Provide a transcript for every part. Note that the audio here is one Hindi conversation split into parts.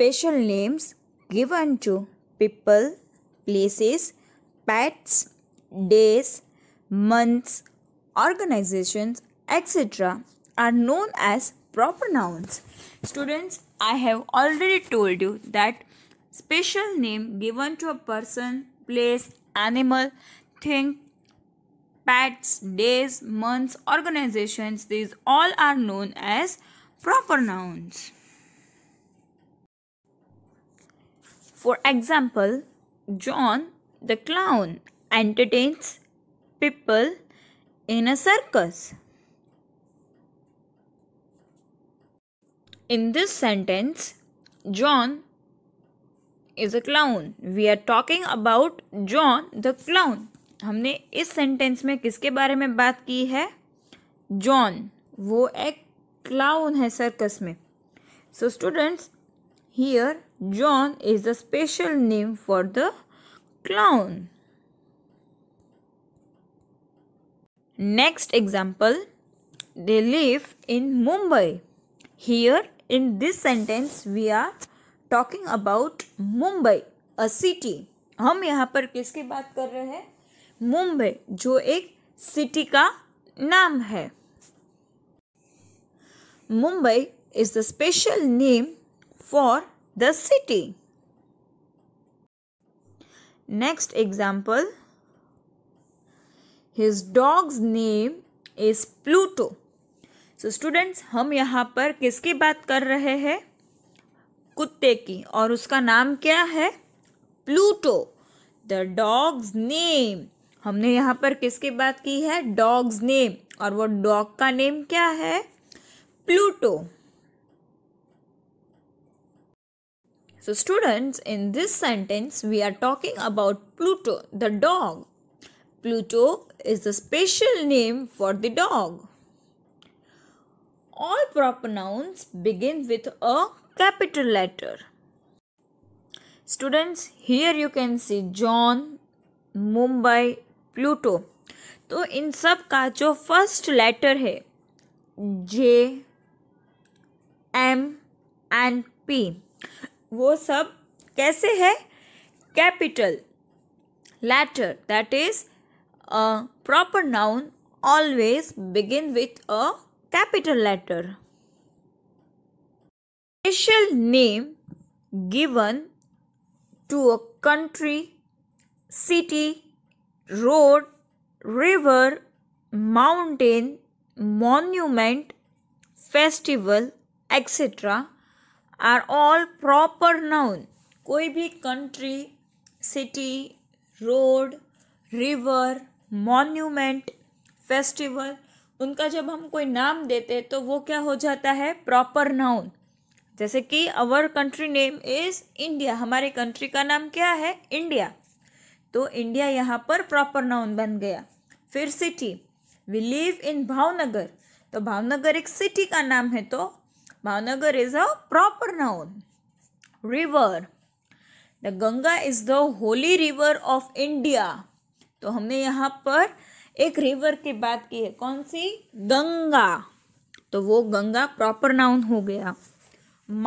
special names given to people, places, pets, days, months, organizations, etc. are known as proper nouns. Students, I have already told you that special name given to a person, place, animal, thing, pets, days, months, organizations, these all are known as proper nouns. For example, John the clown entertains people in a circus. In this sentence, John is a clown. We are talking about John the clown. हमने इस सेंटेंस में किसके बारे में बात की है जॉन वो एक क्लाउन है सर्कस में so students Here, John is the special name for the clown. Next example, they live in Mumbai. Here, in this sentence, we are talking about mumbai a city हम यहाँ पर किसकी बात कर रहे हैं मुंबई जो एक सिटी का नाम है Mumbai is the special name for the city. Next example His dog's name is Pluto. So students hum yahan par kiski baat kar rahe हैं कुत्ते की और उसका नाम क्या है प्लूटो द डॉग्स नेम हमने यहाँ पर किसकी बात की है डॉग्स नेम और वो डॉग का नेम क्या है Pluto So, students, in this sentence, we are talking about Pluto, the dog. Pluto is the special name for the dog. All proper nouns begin with a capital letter. Students, here you can see John, Mumbai, Pluto. So, in sab ka jo first letter hai, J, M, and P. वो सब कैसे है capital letter that is a proper noun always begin with a capital letter special name given to a country city road river mountain monument festival etcetera are all proper noun कोई भी country city road river monument festival उनका जब हम कोई नाम देते तो वो क्या हो जाता है प्रॉपर नाउन जैसे कि our country name is India हमारे कंट्री का नाम क्या है इंडिया तो इंडिया यहाँ पर प्रॉपर नाउन बन गया फिर city we live in Bhavnagar तो भावनगर एक सिटी का नाम है तो Bhavnagar is a proper noun. River. The Ganga is the holy river of India. तो हमने यहाँ पर एक रिवर की बात की है कौन सी गंगा तो वो गंगा प्रॉपर नाउन हो गया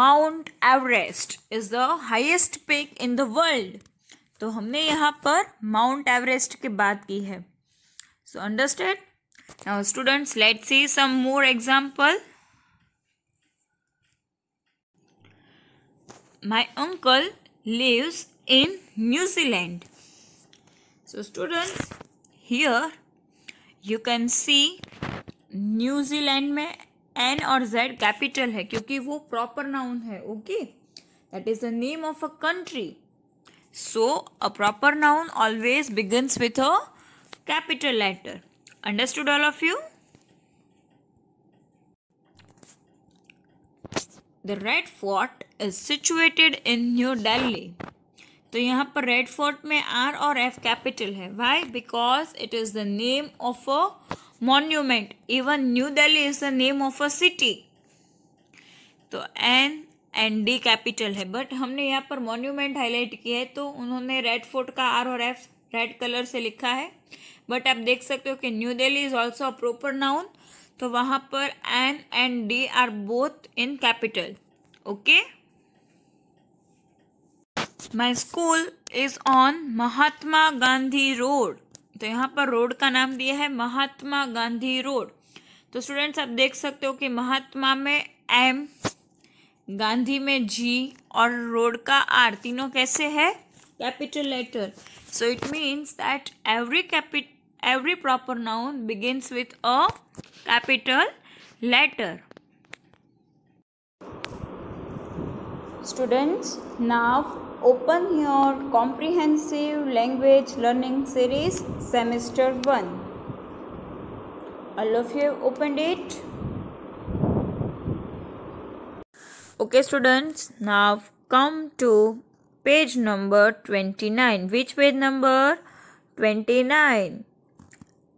Mount Everest is the highest peak in the world तो हमने यहाँ पर माउंट एवरेस्ट की बात की है so understand now students let see some more example my uncle lives in New Zealand. So students, here you can see New Zealand mein N or Z capital hai kyunki wo proper noun hai, okay? That is the name of a country. So a proper noun always begins with a capital letter. Understood all of you? The Red Fort is situated in New Delhi तो यहाँ पर रेड फोर्ट में आर और एफ कैपिटल है why because it is the name of a monument even New Delhi is the name of a city तो एन एंड डी कैपिटल है बट हमने यहाँ पर मॉन्यूमेंट हाईलाइट किया है तो उन्होंने रेड फोर्ट का आर और एफ रेड कलर से लिखा है बट आप देख सकते हो कि New Delhi is also a proper noun तो वहां पर N and D are both in capital okay my school is on Mahatma Gandhi road तो यहाँ पर रोड का नाम दिया है महात्मा गांधी रोड तो स्टूडेंट्स आप देख सकते हो कि महात्मा में एम गांधी में जी और रोड का आर तीनों कैसे है capital letter so it means that every capital every proper noun begins with a capital letter. Students, now open your comprehensive language learning series semester 1. All of you opened it. Okay students, now come to page number 29. Which page number? 29.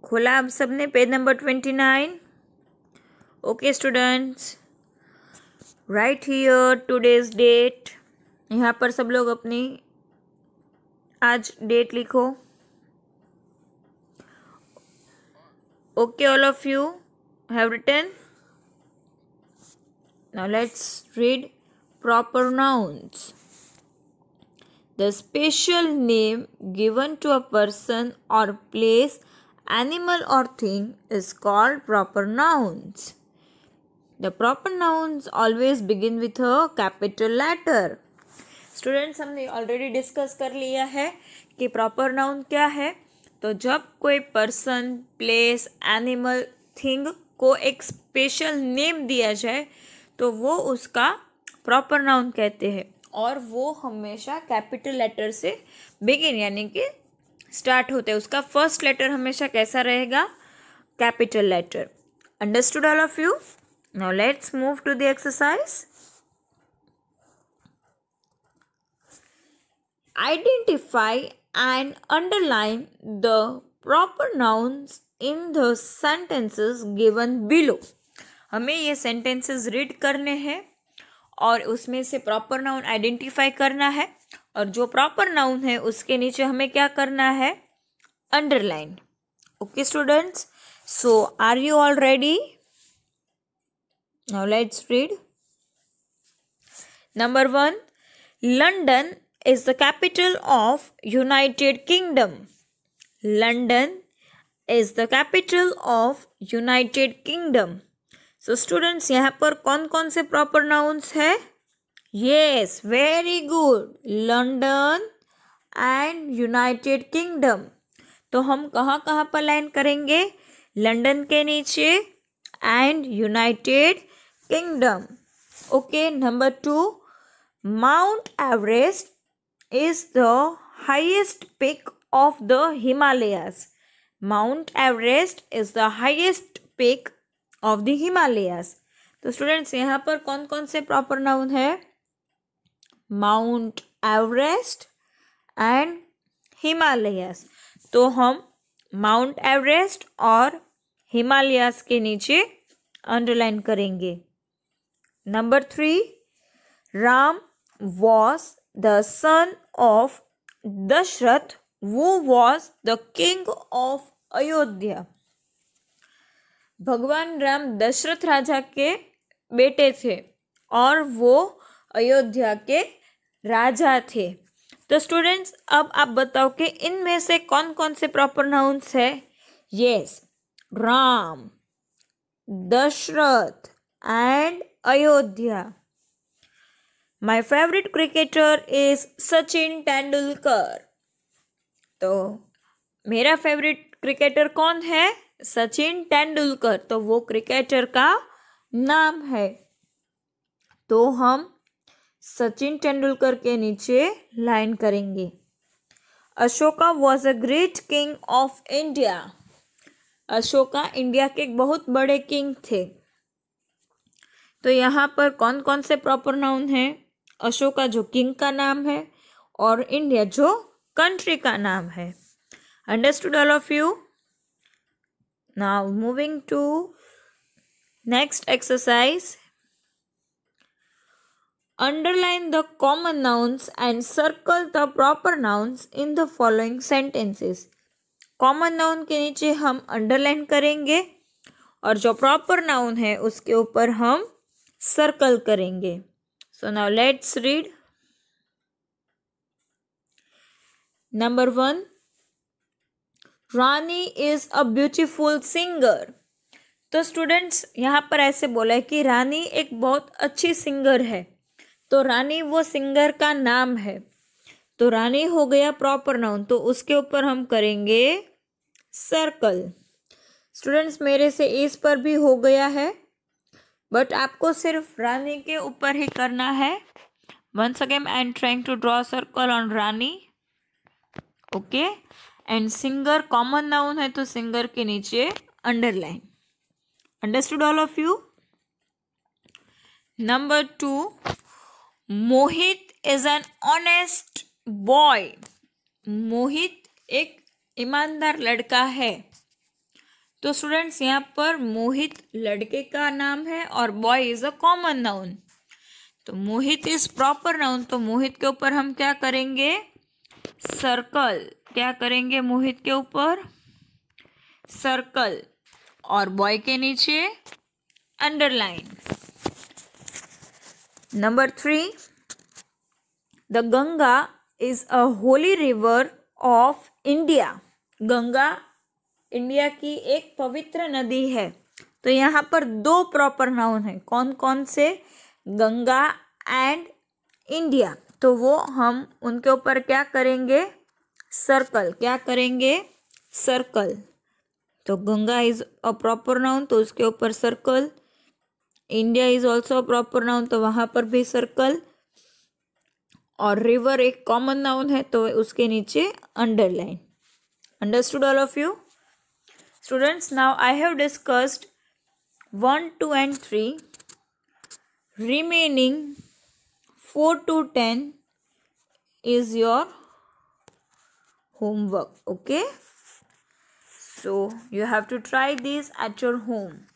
खोला आप सबने page number twenty nine okay students right here today's date यहाँ पर सब लोग अपनी आज डेट लिखो okay all of you have written now let's read proper nouns the special name given to a person और place animal or thing is called proper nouns. The proper nouns always begin with a capital letter. Students हमने ऑलरेडी डिस्कस कर लिया है कि प्रॉपर नाउन क्या है तो जब कोई पर्सन प्लेस एनिमल थिंग को एक स्पेशल नेम दिया जाए तो वो उसका प्रॉपर नाउन कहते हैं और वो हमेशा कैपिटल लेटर से बिगिन यानी कि स्टार्ट होते हैं उसका फर्स्ट लेटर हमेशा कैसा रहेगा capital letter understood all of you now let's move to the exercise identify and underline the proper nouns in the sentences given below हमें ये सेंटेंसेस रीड करने हैं और उसमें से प्रॉपर नाउन आइडेंटिफाई करना है और जो प्रॉपर नाउन है उसके नीचे हमें क्या करना है underline okay students so are you all ready let's read number one London is the capital of United Kingdom London is the capital of United Kingdom so students यहाँ पर कौन कौन से प्रॉपर नाउन्स हैं Yes, very good. London and United Kingdom. तो हम कहाँ कहाँ पर लाइन करेंगे लंडन के नीचे and United Kingdom okay number two Mount Everest is the highest peak of the Himalayas Mount Everest is the highest peak of the Himalayas तो स्टूडेंट्स यहाँ पर कौन कौन से प्रॉपर नाउन है माउंट एवरेस्ट एंड हिमालयस तो हम माउंट एवरेस्ट और हिमालयास के नीचे अंडरलाइन करेंगे number three Ram was the son of Dasharath वो was the king of Ayodhya भगवान राम दशरथ राजा के बेटे थे और वो अयोध्या के राजा थे तो स्टूडेंट्स अब आप बताओ कि इनमें से कौन कौन से प्रॉपर नाउन्स है yes Ram Dasharath and Ayodhya my favourite cricketer is Sachin Tendulkar तो मेरा फेवरेट क्रिकेटर कौन है सचिन तेंदुलकर तो वो क्रिकेटर का नाम है तो हम सचिन तेंदुलकर के नीचे लाइन करेंगे Ashoka was a great king of India Ashoka India के एक बहुत बड़े किंग थे तो यहाँ पर कौन कौन से प्रॉपर नाउन है अशोका जो किंग का नाम है और इंडिया जो कंट्री का नाम है understood all of you now moving to next exercise Underline the common nouns and circle the proper nouns in the following sentences. Common noun के नीचे हम अंडरलाइन करेंगे और जो प्रॉपर नाउन है उसके ऊपर हम सर्कल करेंगे so now let's read number one Rani is a beautiful singer तो स्टूडेंट्स यहाँ पर ऐसे बोला है कि रानी एक बहुत अच्छी सिंगर है तो रानी वो सिंगर का नाम है तो रानी हो गया प्रॉपर नाउन तो उसके ऊपर हम करेंगे सर्कल स्टूडेंट्स मेरे से इस पर भी हो गया है बट आपको सिर्फ रानी के ऊपर ही करना है once again I am trying to draw circle on Rani okay and singer common noun है तो सिंगर के नीचे underline understood all of you number two Mohit is an honest boy Mohit एक ईमानदार लड़का है तो स्टूडेंट्स यहाँ पर मोहित लड़के का नाम है और boy is a common noun तो मोहित इज प्रॉपर नाउन तो मोहित के ऊपर हम क्या करेंगे सर्कल क्या करेंगे मोहित के ऊपर सर्कल और बॉय के नीचे underline Number three, the Ganga is a holy river of India. Ganga India की एक पवित्र नदी है तो यहाँ पर दो प्रॉपर नाउन है कौन कौन से गंगा एंड इंडिया तो वो हम उनके ऊपर क्या करेंगे सर्कल क्या करेंगे सर्कल तो Ganga is a proper noun तो उसके ऊपर circle India is also proper noun तो वहाँ पर भी सर्कल और रिवर एक कॉमन नाउन है तो उसके नीचे underline understood all of you students now I have discussed one two and three remaining four to ten is your homework okay so you have to try this at your home